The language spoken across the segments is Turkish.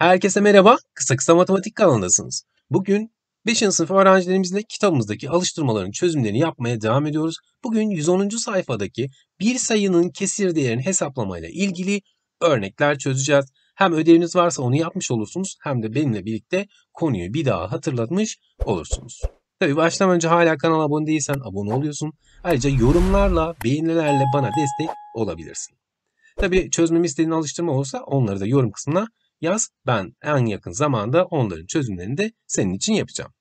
Herkese merhaba, Kısa Kısa Matematik kanalındasınız. Bugün 5. sınıf öğrencilerimizle kitabımızdaki alıştırmaların çözümlerini yapmaya devam ediyoruz. Bugün 110. sayfadaki bir sayının kesir değerini hesaplamayla ilgili örnekler çözeceğiz. Hem ödeviniz varsa onu yapmış olursunuz hem de benimle birlikte konuyu bir daha hatırlatmış olursunuz. Tabi baştan önce hala kanala abone değilsen abone oluyorsun. Ayrıca yorumlarla, beğenilerle bana destek olabilirsin. Tabi çözmemi istediğin alıştırma olsa onları da yorum kısmına yaz. Ben en yakın zamanda onların çözümlerini de senin için yapacağım.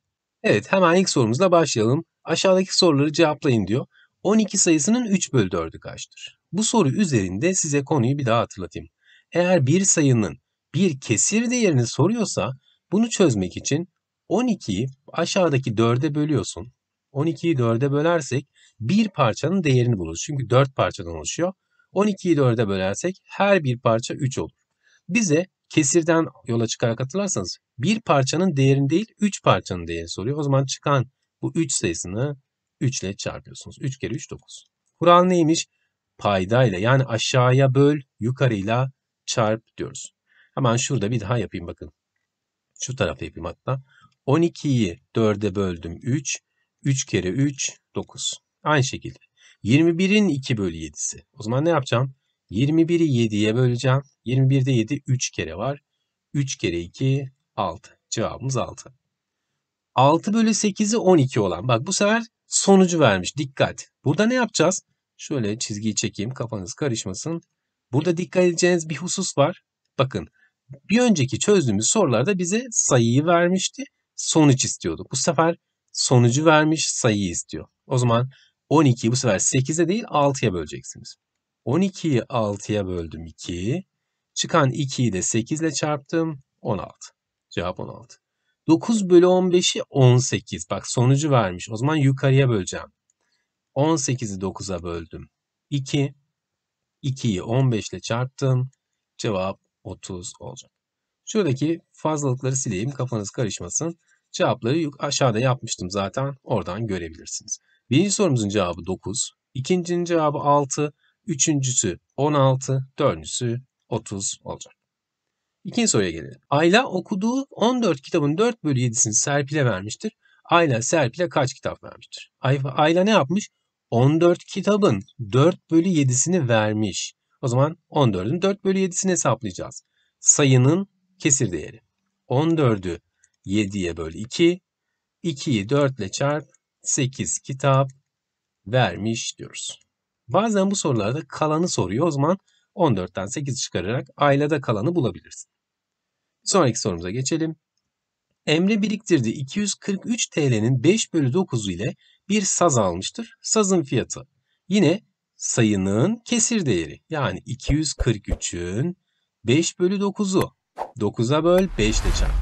Evet hemen ilk sorumuzla başlayalım. Aşağıdaki soruları cevaplayın diyor. 12 sayısının 3 bölü 4'ü kaçtır? Bu soru üzerinde size konuyu bir daha hatırlatayım. Eğer bir sayının bir kesir değerini soruyorsa bunu çözmek için 12'yi aşağıdaki 4'e bölüyorsun. 12'yi 4'e bölersek bir parçanın değerini buluruz. Çünkü 4 parçadan oluşuyor. 12'yi 4'e bölersek her bir parça 3 olur. Bize kesirden yola çıkarak hatırlarsanız bir parçanın değerini değil 3 parçanın değerini soruyor. O zaman çıkan bu 3 sayısını 3 ile çarpıyorsunuz. 3 kere 3 9. Kural neymiş? Paydayla yani aşağıya böl yukarıyla çarp diyoruz. Hemen şurada bir daha yapayım bakın. Şu tarafa yapayım hatta. 12'yi 4'e böldüm 3. 3 kere 3 9. Aynı şekilde. 21'in 2 bölü 7'si. O zaman ne yapacağım? 21'i 7'ye böleceğim. 21'de 7 3 kere var. 3 kere 2 6. Cevabımız 6. 6 bölü 8'i 12 olan. Bak bu sefer sonucu vermiş. Dikkat. Burada ne yapacağız? Şöyle çizgiyi çekeyim kafanız karışmasın. Burada dikkat edeceğiniz bir husus var. Bakın bir önceki çözdüğümüz sorularda bize sayıyı vermişti. Sonuç istiyordu. Bu sefer sonucu vermiş sayıyı istiyor. O zaman 12'yi bu sefer 8'e değil 6'ya böleceksiniz. 12'yi 6'ya böldüm 2. Çıkan 2'yi de 8 ile çarptım. 16. Cevap 16. 9 bölü 15'i 18. Bak sonucu vermiş. O zaman yukarıya böleceğim. 18'i 9'a böldüm. 2. 2'yi 15 ile çarptım. Cevap 30 olacak. Şuradaki fazlalıkları sileyim kafanız karışmasın. Cevapları aşağıda yapmıştım zaten oradan görebilirsiniz. Birinci sorumuzun cevabı 9. İkincinin cevabı 6 üçüncüsü 16, dördüncüsü 30 olacak. İkinci soruya gelelim. Ayla okuduğu 14 kitabın 4 bölü 7'sini Serpil'e vermiştir. Ayla Serpil'e kaç kitap vermiştir? Ayla ne yapmış? 14 kitabın 4 bölü 7'sini vermiş. O zaman 14'ün 4 bölü 7'sini hesaplayacağız. Sayının kesir değeri. 14'ü 7'ye böl 2. 2'yi 4 ile çarp 8 kitap vermiş diyoruz. Bazen bu sorularda kalanı soruyor. O zaman 14'ten 8 çıkararak ailede kalanı bulabilirsin. Sonraki sorumuza geçelim. Emre biriktirdiği 243 TL'nin 5 bölü 9'u ile bir saz almıştır. Sazın fiyatı yine sayının kesir değeri. Yani 243'ün 5 bölü 9'u. 9'a böl 5 ile çarp.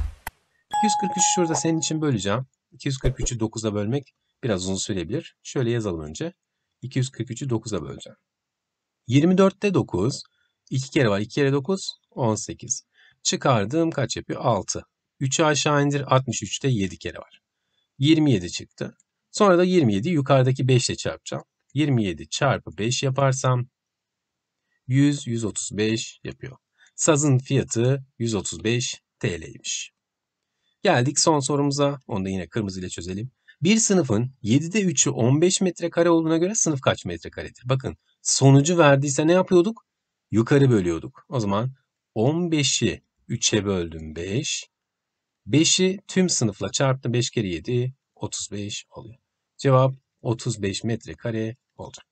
243'ü şurada senin için böleceğim. 243'ü 9'a bölmek biraz uzun sürebilir. Şöyle yazalım önce. 243'ü 9'a böleceğim. 24'te 9, 2 kere var 2 kere 9, 18. Çıkardığım kaç yapıyor? 6. 3'ü aşağı indir 63'te 7 kere var. 27 çıktı. Sonra da 27 yukarıdaki 5 ile çarpacağım. 27 çarpı 5 yaparsam 100, 135 yapıyor. Sazın fiyatı 135 TL'ymiş. Geldik son sorumuza. Onu da yine kırmızı ile çözelim. Bir sınıfın 7'de 3'ü 15 metrekare olduğuna göre sınıf kaç metrekaredir? Bakın sonucu verdiyse ne yapıyorduk? Yukarı bölüyorduk. O zaman 15'i 3'e böldüm 5. 5'i tüm sınıfla çarptım. 5 kere 7 35 oluyor. Cevap 35 metrekare olacak.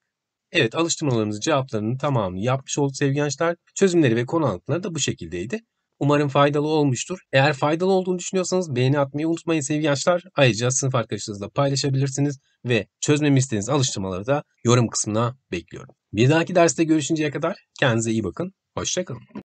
Evet alıştırmalarımızın cevaplarının tamamını yapmış olduk sevgili gençler. Çözümleri ve konu anlatıları da bu şekildeydi. Umarım faydalı olmuştur. Eğer faydalı olduğunu düşünüyorsanız beğeni atmayı unutmayın sevgili yaşlar. Ayrıca sınıf arkadaşlarınızla paylaşabilirsiniz ve çözmemi istediğiniz alıştırmaları da yorum kısmına bekliyorum. Bir dahaki derste görüşünceye kadar kendinize iyi bakın. Hoşçakalın.